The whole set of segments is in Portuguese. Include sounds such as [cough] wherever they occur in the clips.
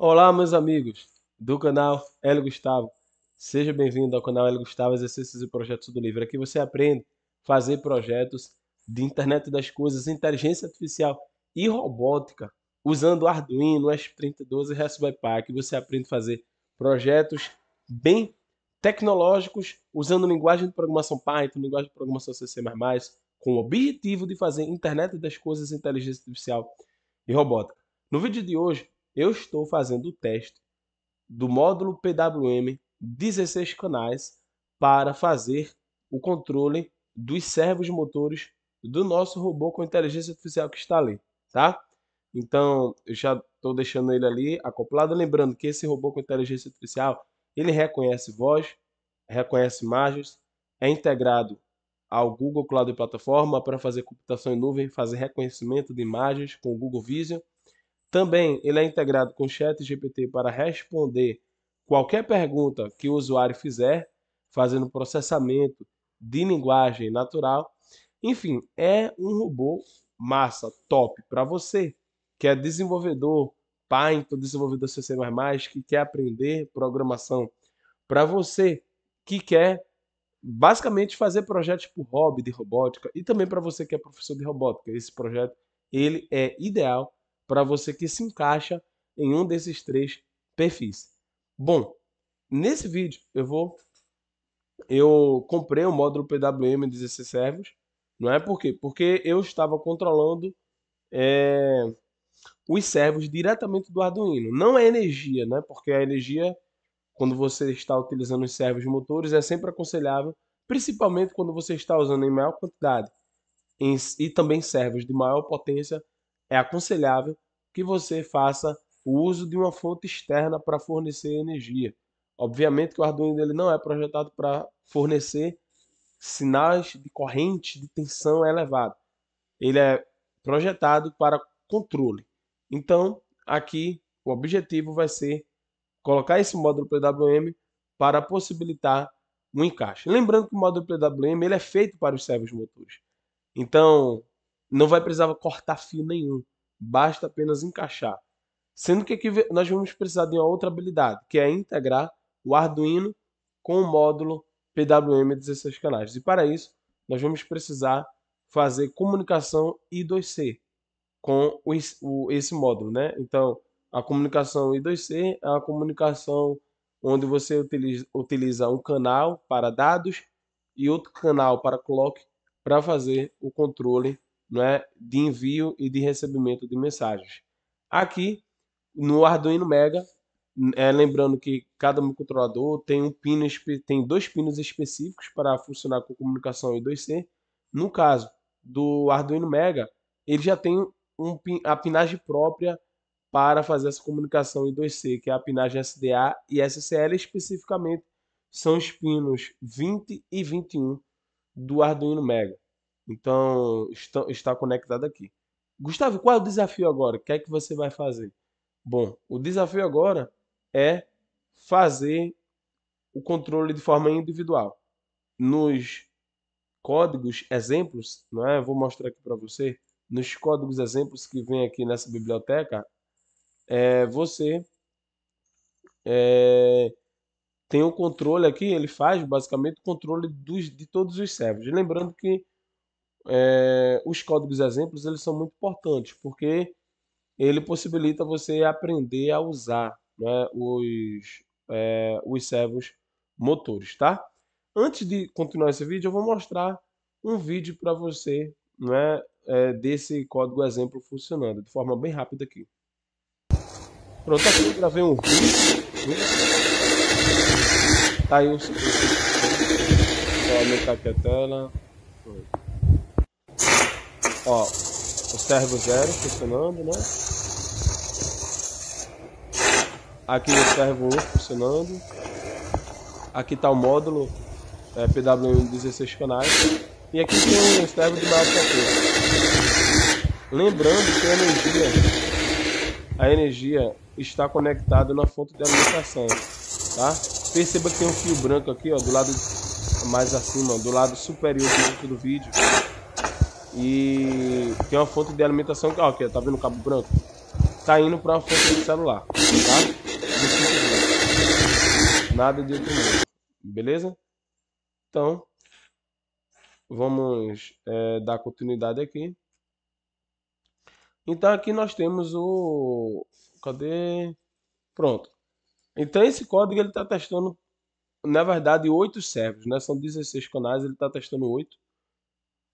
Olá, meus amigos do canal Hélio Gustavo. Seja bem-vindo ao canal Hélio Gustavo Exercícios e Projetos do Livro. Aqui você aprende a fazer projetos de internet das coisas, inteligência artificial e robótica, usando Arduino, s 32 e Raspberry Pi. Aqui você aprende a fazer projetos bem tecnológicos, usando linguagem de programação Python, linguagem de programação C++, com o objetivo de fazer internet das coisas, inteligência artificial e robótica. No vídeo de hoje, eu estou fazendo o teste do módulo PWM 16 canais para fazer o controle dos servos motores do nosso robô com inteligência artificial que está ali, tá? Então, eu já estou deixando ele ali acoplado, lembrando que esse robô com inteligência artificial, ele reconhece voz, reconhece imagens, é integrado ao Google Cloud Plataforma para fazer computação em nuvem, fazer reconhecimento de imagens com o Google Vision também ele é integrado com o Chat GPT para responder qualquer pergunta que o usuário fizer, fazendo processamento de linguagem natural. Enfim, é um robô massa, top para você que é desenvolvedor Python, então desenvolvedor C++, que quer aprender programação, para você que quer basicamente fazer projetos por hobby de robótica e também para você que é professor de robótica. Esse projeto ele é ideal para você que se encaixa em um desses três perfis. Bom, nesse vídeo eu vou eu comprei o módulo PWM 16 servos, não é por quê? Porque eu estava controlando é, os servos diretamente do Arduino, não a é energia, né? Porque a energia quando você está utilizando os servos motores é sempre aconselhável, principalmente quando você está usando em maior quantidade e também servos de maior potência é aconselhável que você faça o uso de uma fonte externa para fornecer energia. Obviamente que o Arduino ele não é projetado para fornecer sinais de corrente de tensão elevada. Ele é projetado para controle. Então, aqui o objetivo vai ser colocar esse módulo PWM para possibilitar um encaixe. Lembrando que o módulo PWM ele é feito para os servos motores. Então, não vai precisar cortar fio nenhum. Basta apenas encaixar. Sendo que aqui nós vamos precisar de uma outra habilidade, que é integrar o Arduino com o módulo PWM 16 canais. E para isso, nós vamos precisar fazer comunicação I2C com esse módulo, né? Então, a comunicação I2C é uma comunicação onde você utiliza um canal para dados e outro canal para clock para fazer o controle né, de envio e de recebimento de mensagens. Aqui no Arduino Mega, é, lembrando que cada microcontrolador tem um pino tem dois pinos específicos para funcionar com comunicação I2C. No caso do Arduino Mega, ele já tem um pin, a pinagem própria para fazer essa comunicação I2C, que é a pinagem SDA e SCL especificamente são os pinos 20 e 21 do Arduino Mega. Então, está, está conectado aqui. Gustavo, qual é o desafio agora? O que é que você vai fazer? Bom, o desafio agora é fazer o controle de forma individual. Nos códigos exemplos, não é? Eu vou mostrar aqui para você. Nos códigos exemplos que vem aqui nessa biblioteca, é, você é, tem o um controle aqui, ele faz basicamente o controle dos, de todos os servos. Lembrando que é, os códigos exemplos eles são muito importantes, porque ele possibilita você aprender a usar né, os, é, os servos motores, tá? Antes de continuar esse vídeo, eu vou mostrar um vídeo para você né, é, desse código exemplo funcionando, de forma bem rápida aqui. Pronto, aqui eu gravei um vídeo. Tá aí o seguinte. Vou aumentar aqui a tela. Pronto. Ó, os servo zero funcionando, né? Aqui o servo 1 funcionando. Aqui tá o módulo é, PWM 16 canais. E aqui tem um servo de baixo aqui. Lembrando que a energia, a energia está conectada na fonte de alimentação, tá? Perceba que tem um fio branco aqui, ó, do lado mais acima, do lado superior do vídeo e tem uma fonte de alimentação que, ó, aqui, tá vendo o cabo branco? Tá indo para uma fonte de celular, tá? Nada de outro mundo, beleza? Então, vamos é, dar continuidade aqui. Então aqui nós temos o... cadê? Pronto. Então esse código ele está testando, na verdade, oito servos, né? São 16 canais, ele está testando oito.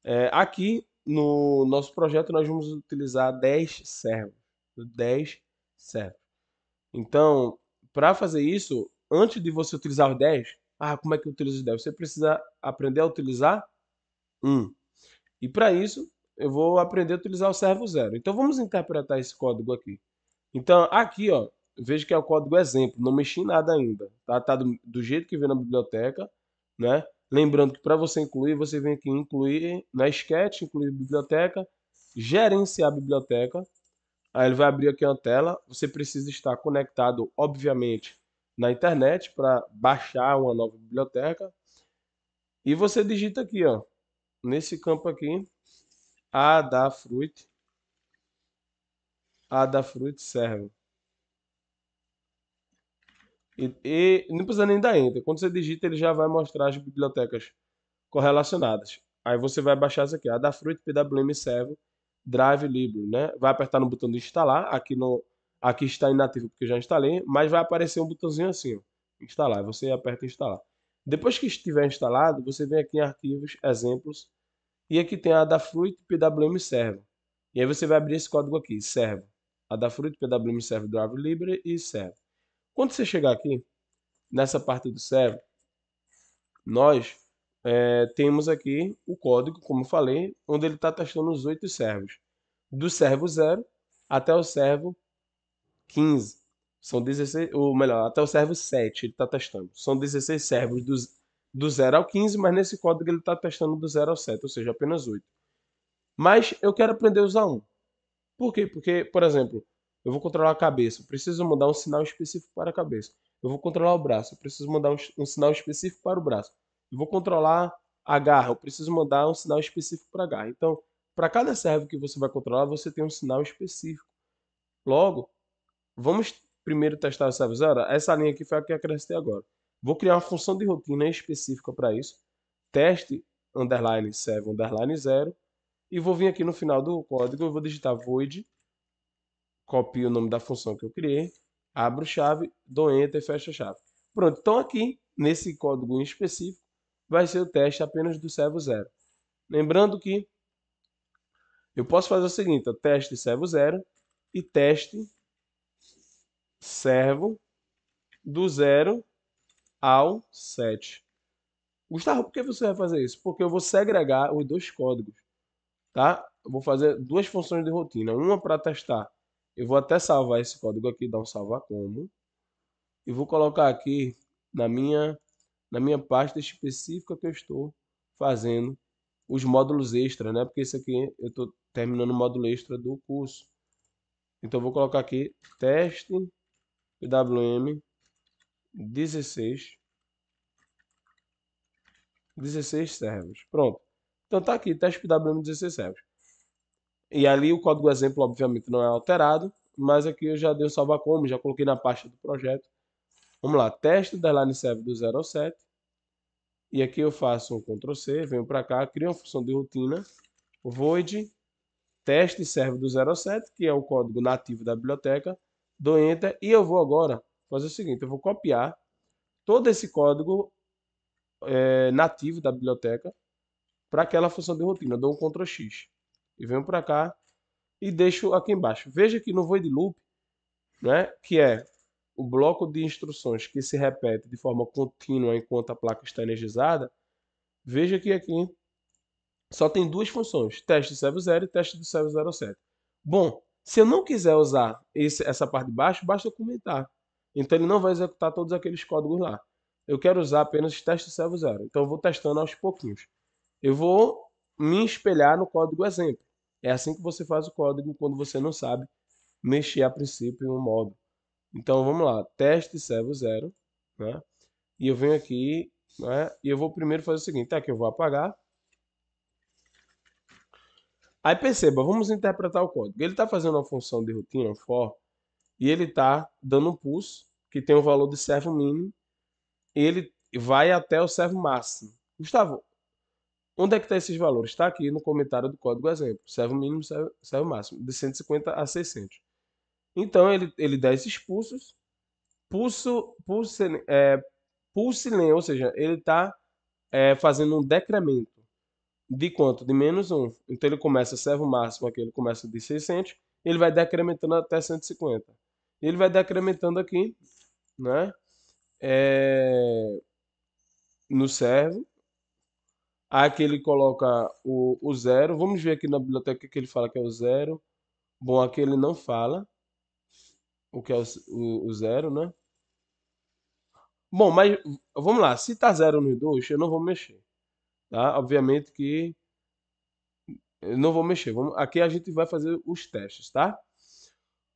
É, aqui no nosso projeto nós vamos utilizar 10 servos. 10 servos. Então, para fazer isso, antes de você utilizar os 10, ah, como é que eu utilizo os 10? Você precisa aprender a utilizar um. E para isso, eu vou aprender a utilizar o servo zero. Então, vamos interpretar esse código aqui. Então, aqui, ó, veja que é o código exemplo, não mexi em nada ainda. Tá, tá do, do jeito que vem na biblioteca, né? Lembrando que para você incluir, você vem aqui incluir na sketch, incluir biblioteca, gerenciar a biblioteca. Aí ele vai abrir aqui uma tela. Você precisa estar conectado, obviamente, na internet para baixar uma nova biblioteca. E você digita aqui, ó, nesse campo aqui, Adafruit, Adafruit serve. E, e não precisa nem dar enter. Quando você digita, ele já vai mostrar as bibliotecas correlacionadas. Aí você vai baixar isso aqui, a Adafruit PWM Servo Drive Libre, né? Vai apertar no botão de instalar, aqui no aqui está inativo porque eu já instalei, mas vai aparecer um botãozinho assim, ó, instalar. Você aperta instalar. Depois que estiver instalado, você vem aqui em arquivos, exemplos, e aqui tem a Adafruit PWM Servo. E aí você vai abrir esse código aqui, servo. a Adafruit PWM Servo Drive Libre e servo. Quando você chegar aqui, nessa parte do server, nós é, temos aqui o código, como falei, onde ele está testando os oito servos. Do servo 0 até o servo 15. São 16, ou melhor, até o servo 7 ele está testando. São 16 servos dos, do 0 ao 15, mas nesse código ele está testando do 0 ao 7, ou seja, apenas 8. Mas eu quero aprender a usar um. Por quê? Porque, por exemplo, eu vou controlar a cabeça, preciso mandar um sinal específico para a cabeça. Eu vou controlar o braço, preciso mandar um, um, sinal específico para o braço. Eu vou controlar a garra, eu preciso mandar um sinal específico para a garra. Então, para cada servo que você vai controlar, você tem um sinal específico. Logo, vamos primeiro testar o servo zero. essa linha aqui foi a que acrescentei agora. Vou criar uma função de rotina específica para isso. Teste underline servo underline zero. E vou vir aqui no final do código e vou digitar void copio o nome da função que eu criei, abro chave, dou enter e fecho a chave. Pronto, então aqui, nesse código em específico, vai ser o teste apenas do servo zero. Lembrando que eu posso fazer o seguinte, teste servo zero e teste servo do zero ao 7. Gustavo, por que você vai fazer isso? Porque eu vou segregar os dois códigos, tá? Eu vou fazer duas funções de rotina, uma para testar eu vou até salvar esse código aqui, dar um salvar como. E vou colocar aqui na minha, na minha pasta específica que eu estou fazendo os módulos extra, né? Porque isso aqui eu estou terminando o módulo extra do curso. Então vou colocar aqui teste PWM 16 16 servos. Pronto. Então tá aqui, teste PWM 16 servos. E ali o código exemplo, obviamente, não é alterado, mas aqui eu já dei o salva como, já coloquei na pasta do projeto. Vamos lá, teste line serve do 07. ao E aqui eu faço um Ctrl C, venho para cá, crio uma função de rotina, void, teste serve do 07, ao que é o código nativo da biblioteca, dou enter e eu vou agora fazer o seguinte, eu vou copiar todo esse código é, nativo da biblioteca para aquela função de rotina, dou um Ctrl X e venho para cá e deixo aqui embaixo. Veja que no void loop, né, que é o bloco de instruções que se repete de forma contínua enquanto a placa está energizada, veja que aqui só tem duas funções, teste zero e teste do 007. Bom, se eu não quiser usar esse, essa parte de baixo, basta comentar. Então ele não vai executar todos aqueles códigos lá. Eu quero usar apenas teste zero Então eu vou testando aos pouquinhos. Eu vou me espelhar no código exemplo. É assim que você faz o código quando você não sabe mexer a princípio em um modo. Então vamos lá, teste servo zero, né? E eu venho aqui, né? E eu vou primeiro fazer o seguinte, tá? Que eu vou apagar. Aí perceba, vamos interpretar o código. Ele está fazendo uma função de rotina, um for, e ele está dando um pulso que tem o um valor de servo mínimo. ele vai até o servo máximo. Gustavo, Onde é que está esses valores? Está aqui no comentário do código exemplo. Serve o mínimo, serve, serve o máximo, de 150 a 600. Então, ele, ele dá esses pulsos. Pulso, pulse, é, pulse ou seja, ele está é, fazendo um decremento. De quanto? De menos 1. Então, ele começa, serve o máximo aqui, ele começa de 600. Ele vai decrementando até 150. Ele vai decrementando aqui, né? É, no servo Aqui ele coloca o, o zero. Vamos ver aqui na biblioteca que ele fala que é o zero. Bom, aqui ele não fala o que é o, o, o zero, né? Bom, mas vamos lá. Se tá zero nos dois, eu não vou mexer. Tá? Obviamente que eu não vou mexer. Vamos, aqui a gente vai fazer os testes, tá?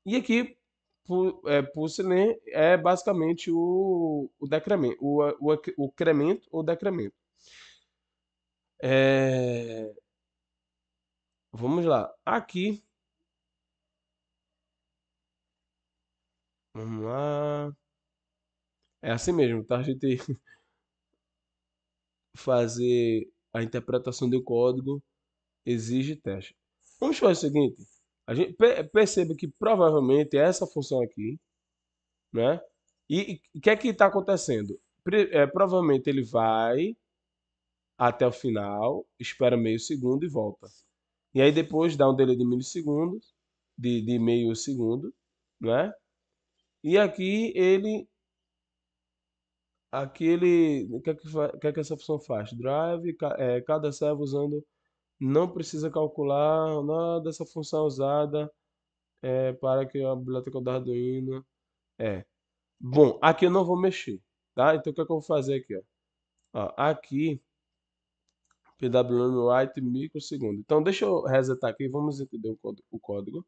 E aqui, por, é, por é basicamente o, o, decremento, o, o, o cremento ou decremento. É... Vamos lá. Aqui. Vamos lá. É assim mesmo, tá? A gente [laughs] fazer a interpretação do código exige teste. Vamos fazer o seguinte. A gente percebe que provavelmente é essa função aqui, né? E o que é que está acontecendo? É, provavelmente ele vai até o final, espera meio segundo e volta. E aí depois dá um delay de milissegundos, de, de meio segundo, né? E aqui ele. Aqui ele. O que, é que, que, é que essa função faz? Drive, é, cada servo usando. Não precisa calcular nada dessa função usada é, para que a biblioteca do Arduino. É. Bom, aqui eu não vou mexer, tá? Então o que, é que eu vou fazer aqui? Ó? ó aqui PWM write microsegundo. Então deixa eu resetar aqui, vamos entender o código.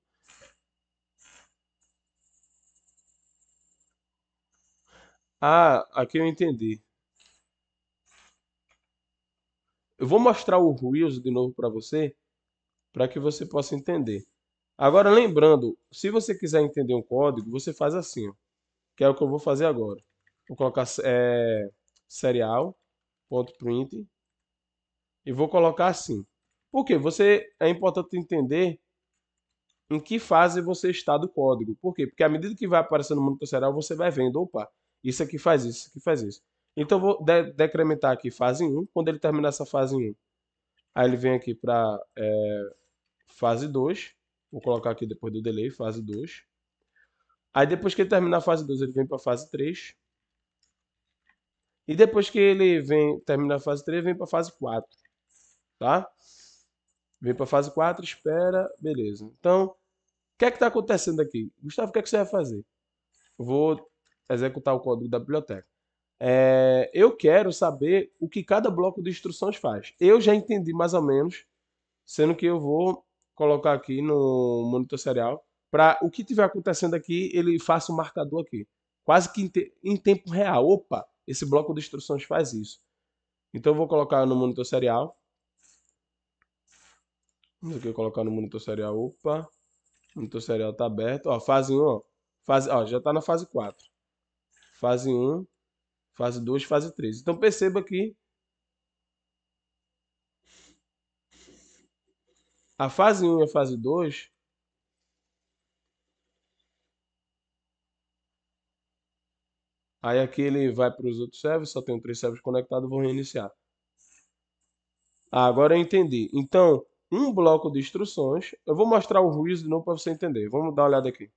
Ah, aqui eu entendi. Eu vou mostrar o Reels de novo para você, para que você possa entender. Agora lembrando, se você quiser entender um código, você faz assim, ó, que é o que eu vou fazer agora. Vou colocar é, serial.print e vou colocar assim. Porque você é importante entender em que fase você está do código. Por quê? Porque à medida que vai aparecendo o mundo carceral, você vai vendo, opa, isso aqui faz isso, isso aqui faz isso. Então vou de decrementar aqui fase 1, quando ele terminar essa fase 1, aí ele vem aqui para é, fase 2, vou colocar aqui depois do delay, fase 2. Aí depois que ele terminar a fase 2, ele vem para fase 3. E depois que ele vem terminar a fase 3, vem para fase 4 tá? Vem para fase 4, espera, beleza. Então, o que é que está acontecendo aqui? Gustavo, o que é que você vai fazer? Vou executar o código da biblioteca. É, eu quero saber o que cada bloco de instruções faz. Eu já entendi mais ou menos, sendo que eu vou colocar aqui no monitor serial para o que estiver acontecendo aqui, ele faça o um marcador aqui. Quase que em, te em tempo real. Opa, esse bloco de instruções faz isso. Então eu vou colocar no monitor serial isso aqui eu colocar no monitor serial. Opa. O monitor serial tá aberto. Ó, fase 1, ó. Fase, ó, já tá na fase 4. Fase 1, fase 2, fase 3. Então perceba que a fase 1 e a fase 2 Aí aqui ele vai para os outros servers, só tenho três servers conectados, vou reiniciar. Ah, agora eu entendi. Então, um bloco de instruções. Eu vou mostrar o ruído de novo para você entender. Vamos dar uma olhada aqui.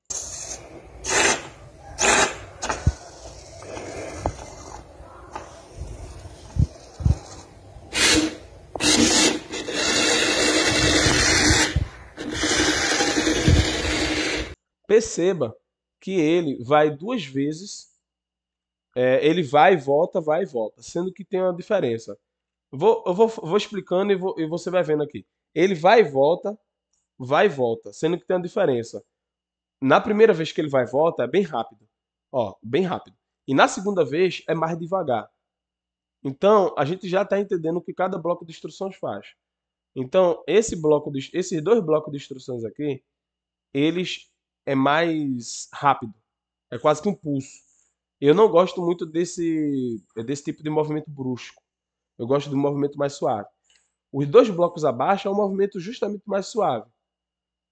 Perceba que ele vai duas vezes, é, ele vai e volta, vai e volta, sendo que tem uma diferença. Vou, eu vou, vou explicando e, vou, e você vai vendo aqui. Ele vai e volta, vai e volta, sendo que tem uma diferença. Na primeira vez que ele vai e volta, é bem rápido. Ó, bem rápido. E na segunda vez, é mais devagar. Então, a gente já está entendendo o que cada bloco de instruções faz. Então, esse bloco de, esses dois blocos de instruções aqui, eles é mais rápido. É quase que um pulso. Eu não gosto muito desse, desse tipo de movimento brusco. Eu gosto do movimento mais suave. Os dois blocos abaixo é um movimento justamente mais suave,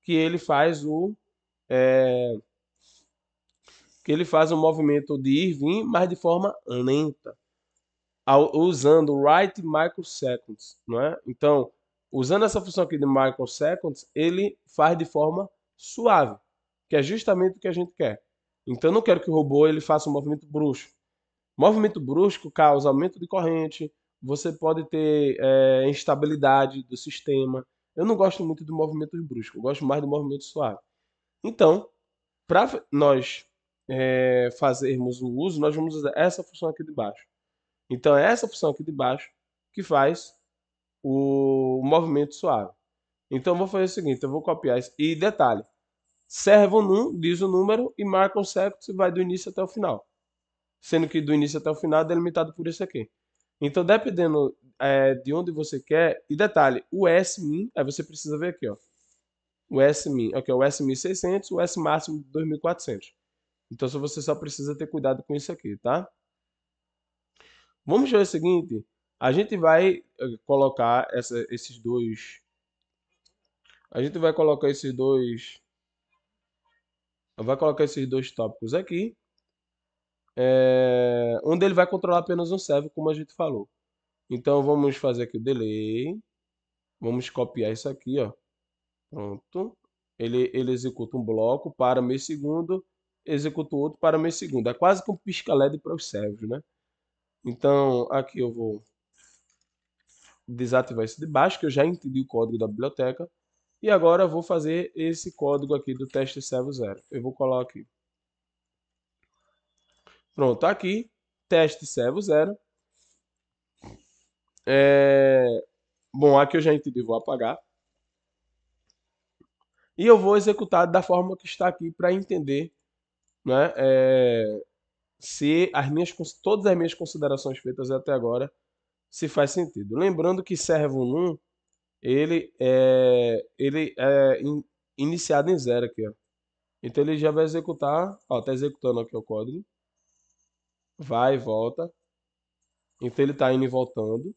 que ele faz o é, que ele faz um movimento de ir vir, mas de forma lenta, ao, usando right microseconds, não é? Então, usando essa função aqui de microseconds, ele faz de forma suave, que é justamente o que a gente quer. Então, eu não quero que o robô ele faça um movimento brusco. Movimento brusco causa aumento de corrente, você pode ter é, instabilidade do sistema. Eu não gosto muito do movimento brusco, eu gosto mais do movimento suave. Então, para nós é, fazermos o uso, nós vamos usar essa função aqui de baixo. Então, é essa função aqui de baixo que faz o movimento suave. Então, eu vou fazer o seguinte, eu vou copiar isso. E detalhe, servo num, diz o número, e marca o um Se vai do início até o final. Sendo que do início até o final é delimitado por isso aqui. Então, dependendo é, de onde você quer. E detalhe, o SMIN, aí você precisa ver aqui, ó. O SMIN, aqui, é o S-1600, o S-máximo 2400. Então, você só precisa ter cuidado com isso aqui, tá? Vamos ver o seguinte. A gente vai eh, colocar essa, esses dois... A gente vai colocar esses dois... Vai colocar esses dois tópicos aqui é, onde ele vai controlar apenas um servo, como a gente falou. Então vamos fazer aqui o delay. Vamos copiar isso aqui, ó. Pronto. Ele, ele executa um bloco para meio segundo, executa outro para meio segundo. É quase que um pisca-led para os servos, né? Então aqui eu vou desativar isso de baixo, que eu já entendi o código da biblioteca. E agora eu vou fazer esse código aqui do teste servo zero. Eu vou colar aqui. Pronto, tá aqui. Teste servo zero. É... Bom, aqui eu já entendi, vou apagar. E eu vou executar da forma que está aqui para entender né, é... se as minhas, todas as minhas considerações feitas até agora se faz sentido. Lembrando que servo num, ele é, ele é in, iniciado em zero aqui. Ó. Então ele já vai executar, está executando aqui o código vai e volta. Então ele está indo e voltando.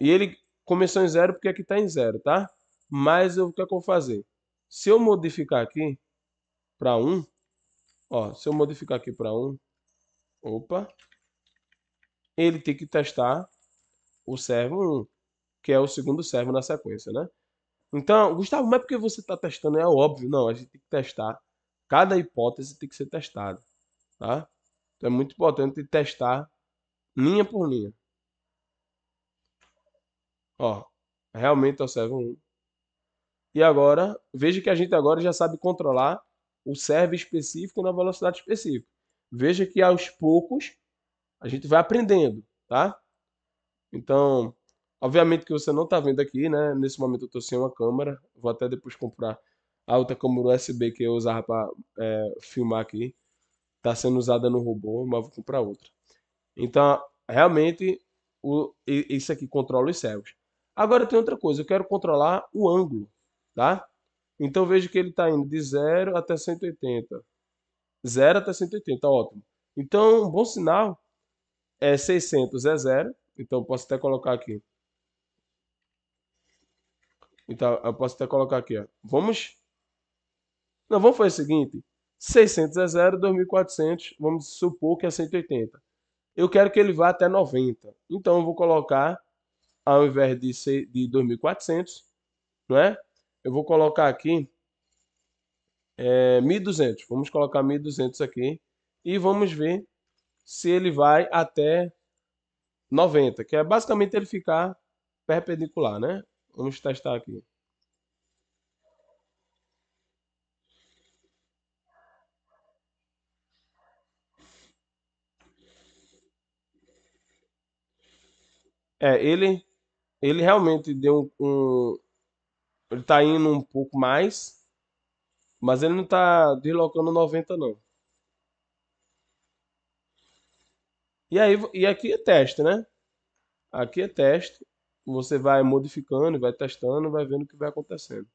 E ele começou em zero porque aqui está em zero, tá? Mas eu, o que, é que eu vou fazer? Se eu modificar aqui para 1, um, ó, se eu modificar aqui para 1, um, opa, ele tem que testar o servo 1, que é o segundo servo na sequência, né? Então, Gustavo, mas porque você está testando? É óbvio, não, a gente tem que testar. Cada hipótese tem que ser testada, tá? Então é muito importante testar linha por linha. Ó, realmente observa um. E agora, veja que a gente agora já sabe controlar o serve específico na velocidade específica. Veja que aos poucos a gente vai aprendendo, tá? Então, obviamente que você não está vendo aqui, né? Nesse momento eu estou sem uma câmera. Vou até depois comprar a outra câmera USB que eu usava para é, filmar aqui está sendo usada no robô, mas vou comprar outra. Então, realmente, o, isso aqui controla os céus. Agora tem outra coisa, eu quero controlar o ângulo, tá? Então vejo que ele está indo de 0 até 180. 0 até 180, ótimo. Então, um bom sinal é 600 é 0, então posso até colocar aqui. Então, eu posso até colocar aqui, ó. Vamos... Não, vamos fazer o seguinte. 600 é 0, 2.400, vamos supor que é 180. Eu quero que ele vá até 90. Então, eu vou colocar, ao invés de, ser, de 2.400, não é? Eu vou colocar aqui é, 1.200. Vamos colocar 1.200 aqui e vamos ver se ele vai até 90, que é basicamente ele ficar perpendicular, né? Vamos testar aqui. É, ele, ele realmente deu um, um, Ele tá indo um pouco mais. Mas ele não tá deslocando 90, não. E aí, e aqui é teste, né? Aqui é teste. Você vai modificando, vai testando, vai vendo o que vai acontecendo.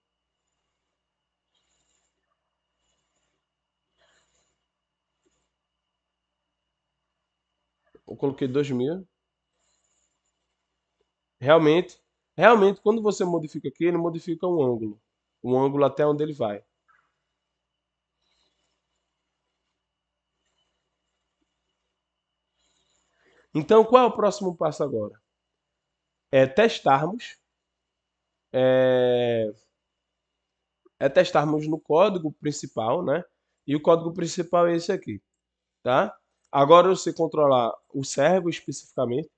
Eu coloquei 2000. Realmente, realmente quando você modifica aqui, ele modifica um ângulo. Um ângulo até onde ele vai. Então, qual é o próximo passo agora? É testarmos. É, é testarmos no código principal, né? E o código principal é esse aqui, tá? Agora eu sei controlar o servo especificamente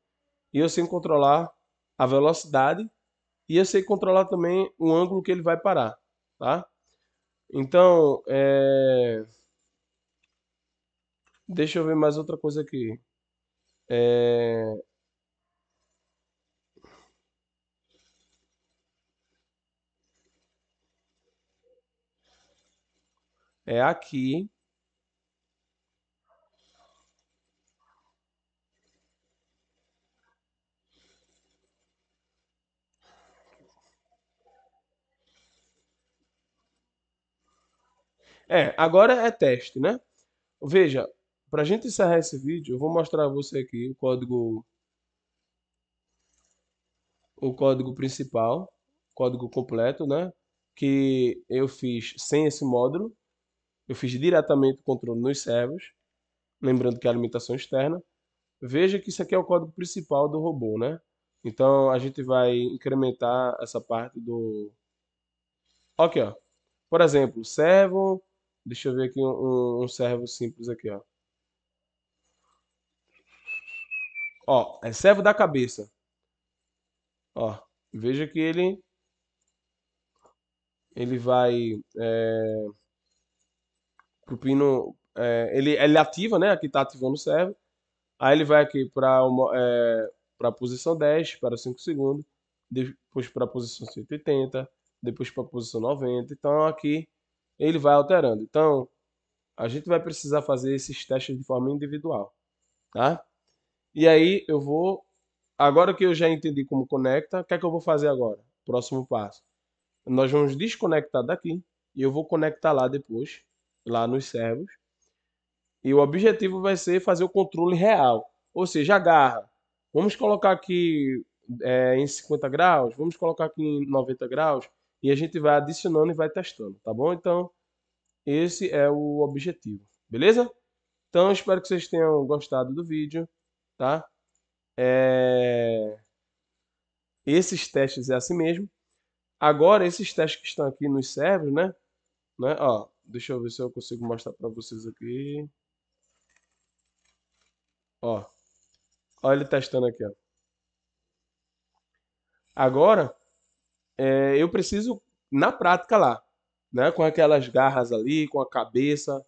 e eu sei controlar a velocidade e eu sei controlar também o ângulo que ele vai parar, tá? Então, é... deixa eu ver mais outra coisa aqui. É... é aqui É, agora é teste, né? Veja, para a gente encerrar esse vídeo, eu vou mostrar a você aqui o código o código principal, código completo, né? Que eu fiz sem esse módulo. Eu fiz diretamente o controle nos servos, lembrando que é alimentação externa. Veja que isso aqui é o código principal do robô, né? Então a gente vai incrementar essa parte do... Aqui, ó. Por exemplo, servo Deixa eu ver aqui um, um, servo simples aqui, ó. Ó, é servo da cabeça. Ó, veja que ele... Ele vai... É, pro pino... É, ele, ele ativa, né? Aqui tá ativando o servo. Aí ele vai aqui é, para é, a posição 10, para 5 segundos. Depois para a posição 180. Depois para a posição 90. Então aqui ele vai alterando. Então, a gente vai precisar fazer esses testes de forma individual, tá? E aí eu vou, agora que eu já entendi como conecta, o que é que eu vou fazer agora? Próximo passo. Nós vamos desconectar daqui e eu vou conectar lá depois, lá nos servos. E o objetivo vai ser fazer o controle real, ou seja, agarra. Vamos colocar aqui é, em 50 graus, vamos colocar aqui em 90 graus, e a gente vai adicionando e vai testando, tá bom? Então, esse é o objetivo, beleza? Então, espero que vocês tenham gostado do vídeo, tá? É... Esses testes é assim mesmo. Agora, esses testes que estão aqui nos servos, né? né? Ó, deixa eu ver se eu consigo mostrar para vocês aqui. Ó, olha ele testando aqui, ó. Agora, é, eu preciso, na prática lá, né? Com aquelas garras ali, com a cabeça,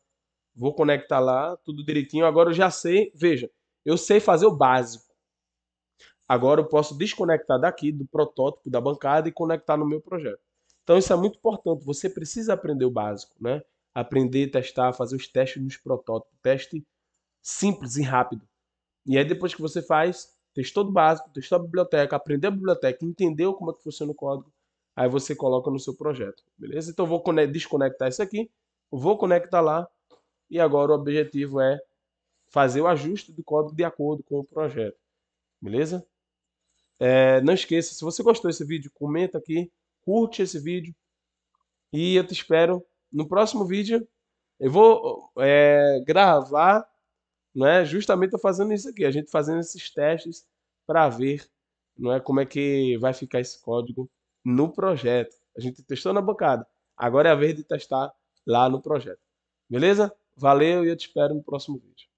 vou conectar lá, tudo direitinho. Agora eu já sei, veja, eu sei fazer o básico. Agora eu posso desconectar daqui do protótipo da bancada e conectar no meu projeto. Então isso é muito importante. Você precisa aprender o básico, né? Aprender, testar, fazer os testes nos protótipos, teste simples e rápido. E aí depois que você faz, testou do básico, testou a biblioteca, aprendeu a biblioteca, entendeu como é que funciona o código, aí você coloca no seu projeto, beleza? Então vou desconectar isso aqui, vou conectar lá e agora o objetivo é fazer o ajuste do código de acordo com o projeto, beleza? É, não esqueça, se você gostou desse vídeo, comenta aqui, curte esse vídeo e eu te espero no próximo vídeo. Eu vou é, gravar, não é? Justamente fazendo isso aqui, a gente fazendo esses testes para ver, não é, como é que vai ficar esse código no projeto. A gente testou na bancada. Agora é a vez de testar lá no projeto. Beleza? Valeu e eu te espero no próximo vídeo.